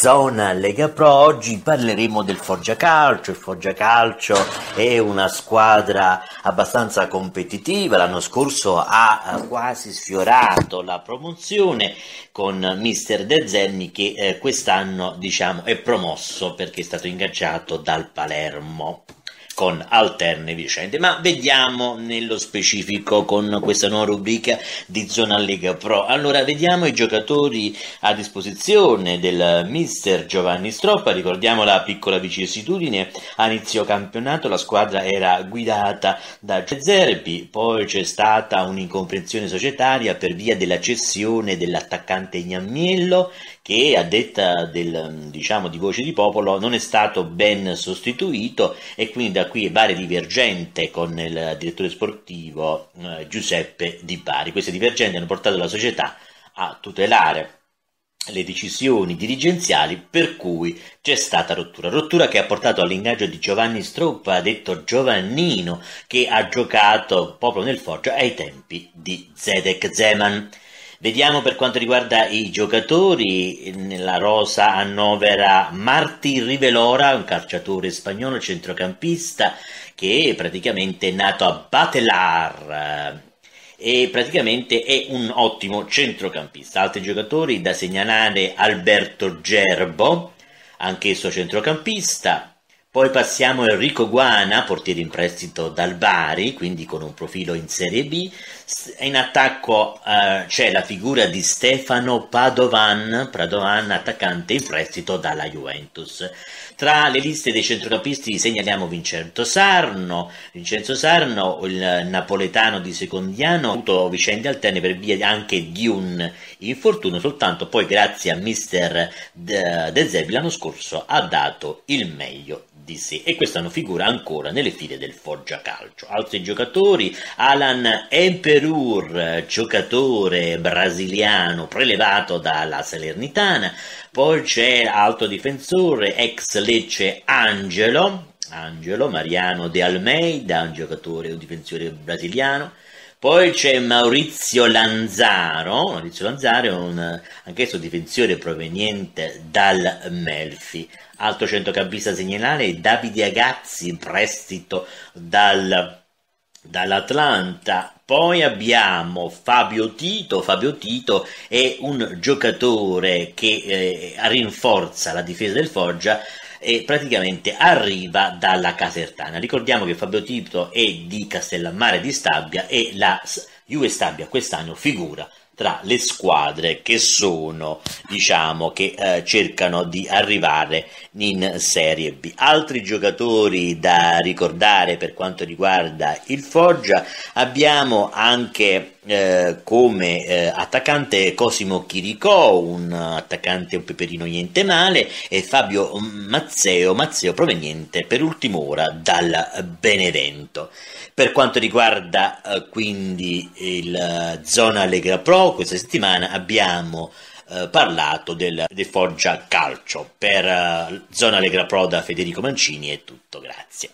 Zona Lega Pro, oggi parleremo del Foggia Calcio. Il Foggia Calcio è una squadra abbastanza competitiva, l'anno scorso ha eh, quasi sfiorato la promozione con mister De Zenni che eh, quest'anno diciamo, è promosso perché è stato ingaggiato dal Palermo con alterne vicende. Ma vediamo nello specifico con questa nuova rubrica di Zona Lega Pro. Allora, vediamo i giocatori a disposizione del mister Giovanni Stroppa. Ricordiamo la piccola vicissitudine. A inizio campionato la squadra era guidata da Zerbi, poi c'è stata un'incomprensione societaria per via della cessione dell'attaccante Gnammiello che a detta del, diciamo, di voce di popolo non è stato ben sostituito e quindi da qui varia divergente con il direttore sportivo eh, Giuseppe Di Bari. Queste divergenti hanno portato la società a tutelare le decisioni dirigenziali per cui c'è stata rottura. Rottura che ha portato all'ingaggio di Giovanni Struppa, detto Giovannino, che ha giocato proprio nel Foggia ai tempi di Zedek Zeman. Vediamo per quanto riguarda i giocatori, nella rosa annovera Marti Rivelora, un calciatore spagnolo centrocampista che è praticamente nato a Batelar eh, e praticamente è un ottimo centrocampista. Altri giocatori da segnalare Alberto Gerbo, anch'esso centrocampista, poi passiamo a Enrico Guana, portiere in prestito dal Bari, quindi con un profilo in Serie B. In attacco eh, c'è la figura di Stefano Padovan, Padovan attaccante in prestito dalla Juventus. Tra le liste dei centrocampisti segnaliamo Vincenzo Sarno, Vincenzo Sarno, il napoletano di Secondiano, ha avuto vicende alterne per via anche di un infortunio, soltanto poi grazie a mister De Zerbi l'anno scorso ha dato il meglio di sé e questa non figura ancora nelle file del Foggia Calcio. Altri giocatori, Alan Emperur, giocatore brasiliano prelevato dalla Salernitana, poi c'è altro difensore, ex Lecce Angelo, Angelo Mariano De Almeida, un giocatore, un difensore brasiliano, poi c'è Maurizio Lanzaro, Maurizio Lanzaro è un, anch'esso difensore proveniente dal Melfi, altro centrocampista segnalare Davide Agazzi, prestito dal, dall'Atlanta. Poi abbiamo Fabio Tito, Fabio Tito è un giocatore che eh, rinforza la difesa del Foggia e praticamente arriva dalla Casertana. Ricordiamo che Fabio Tito è di Castellammare di Stabia e la Juve Stabia quest'anno figura tra le squadre che sono, diciamo, che eh, cercano di arrivare in Serie B. Altri giocatori da ricordare per quanto riguarda il Foggia, abbiamo anche eh, come eh, attaccante Cosimo Chiricò, un attaccante un peperino niente male, e Fabio Mazzeo, Mazzeo proveniente per ultima ora dal Benevento. Per quanto riguarda eh, quindi il eh, Zona Allegra Pro, questa settimana abbiamo eh, parlato del, del, Foggia Calcio. Per eh, Zona Allegra Pro da Federico Mancini è tutto, grazie.